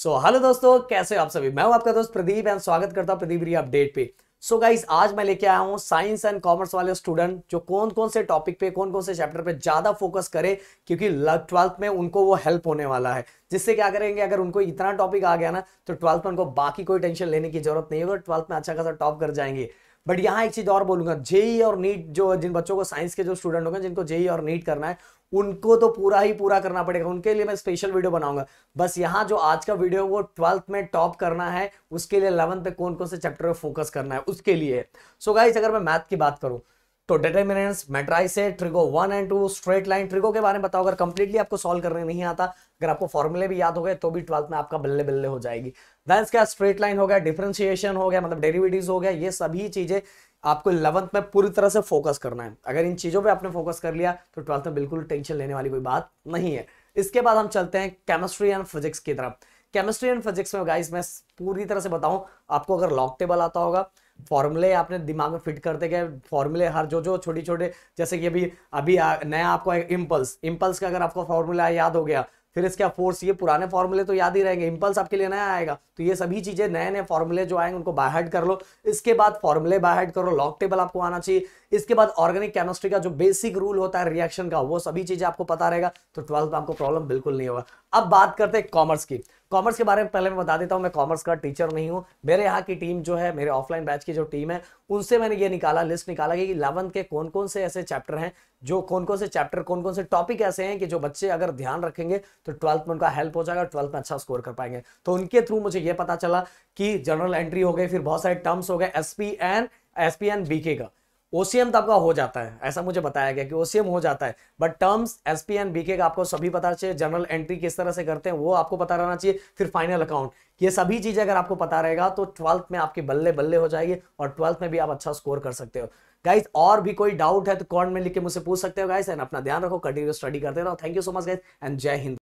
so hello दोस्तों कैसे हो आप सभी मैं हूं आपका दोस्त प्रदीप एंड स्वागत करता हूं प्रदीप रिया अपडेट पे सो so गाइज आज मैं लेके आया हूँ साइंस एंड कॉमर्स वाले स्टूडेंट जो कौन कौन से टॉपिक पे कौन कौन से चैप्टर पे ज़्यादा फोकस करें क्योंकि ट्वेल्थ में उनको वो हेल्प होने वाला है जिससे क्या करेंगे अगर उनको इतना टॉपिक आ गया ना तो ट्वेल्थ में उनको बाकी कोई टेंशन लेने की जरूरत नहीं होगा ट्वेल्थ में अच्छा खासा टॉप कर जाएंगे बट यहाँ एक चीज और बोलूंगा जेई और नीट जो जिन बच्चों को साइंस के जो स्टूडेंट होंगे जिनको जेई और नीट करना है उनको तो पूरा ही पूरा करना पड़ेगा उनके लिए मैं स्पेशल वीडियो बनाऊंगा बस यहाँ जो आज का वीडियो वो ट्वेल्थ में टॉप करना है उसके लिए इलेवंथ पे कौन कौन से चैप्टर में फोकस करना है उसके लिए सो so गाइस अगर मैं मैथ की बात करूँ तो determinants matrices trigo one and two straight line trigo के बारे में बताओ अगर कंप्लीटली आपको सॉल्व करने नहीं आता अगर आपको फॉर्मुले भी याद हो गए तो भी ट्वेल्थ में आपका बल्ले बल्ले हो जाएगी देन इसका स्ट्रेट लाइन हो गया डिफ्रेंशिएशन हो गया मतलब डेरिवेटिव हो गया ये सभी चीजें आपको इलेवंथ में पूरी तरह से फोकस करना है अगर इन चीजों पर आपने फोकस कर लिया तो ट्वेल्थ में बिल्कुल टेंशन लेने वाली कोई बात नहीं है इसके बाद हम चलते हैं केमिस्ट्री एंड फिजिक्स की तरफ केमिस्ट्री एंड फिजिक्स में गाइस मैं पूरी तरह से बताऊं आपको अगर लॉक टेबल आता होगा फॉर्मूले आपने दिमाग में फिट करते गए फॉर्मूले हर जो जो छोटे छोटे जैसे कि अभी अभी नया आपको इम्पल्स इम्पल्स का अगर आपको फॉर्मूला याद हो गया फिर इसके फोर्स ये पुराने फॉर्मूले तो याद ही रहेंगे इम्पल्स आपके लिए नया आएगा तो ये सभी चीजें नए नए फॉर्मूले जो आएंगे उनको बाय हेड कर लो इसके बाद फॉर्मूले बाय हेड करो लॉक टेबल आपको आना चाहिए इसके बाद ऑर्गेनिक केमिस्ट्री का जो बेसिक रूल होता है रिएक्शन का वो सभी चीजें आपको पता रहेगा तो ट्वेल्थ में आपको प्रॉब्लम बिल्कुल नहीं होगा अब बात करते हैं कॉमर्स की कॉमर्स के बारे में पहले मैं बता देता हूं मैं कॉमर्स का टीचर नहीं हूं मेरे यहाँ की टीम जो है मेरे ऑफलाइन बैच की जो टीम है उनसे मैंने ये निकाला लिस्ट निकाला कि इलेवंथ के कौन कौन से ऐसे चैप्टर हैं जो कौन कौन से चैप्टर कौन कौन से टॉपिक ऐसे हैं कि जो बच्चे अगर ध्यान रखेंगे तो ट्वेल्थ में उनका हेल्प हो जाएगा ट्वेल्थ में अच्छा स्कोर कर पाएंगे तो उनके थ्रू मुझे ये पता चला कि जनरल एंट्री हो गई फिर बहुत सारे टर्म्स हो गए S P N S P N का ओसीएम तो आपका हो जाता है ऐसा मुझे बताया गया कि ओसीएम हो जाता है but terms S P and BK का आपको सभी पता चाहिए जनरल एंट्री किस तरह से करते हैं वो आपको पता रहना चाहिए फिर फाइनल अकाउंट ये सभी चीजें अगर आपको पता रहेगा तो ट्वेल्थ में आपकी बल्ले बल्ले हो जाएगी और ट्वेल्थ में भी आप अच्छा स्कोर कर सकते हो गाइज और भी कोई डाउट है तो कॉन्ट में लिख के मुझसे पूछ सकते हो गाइस एंड अपना ध्यान रखो कंटिन्यू स्टडी करते रहो thank you so much guys and Jai Hind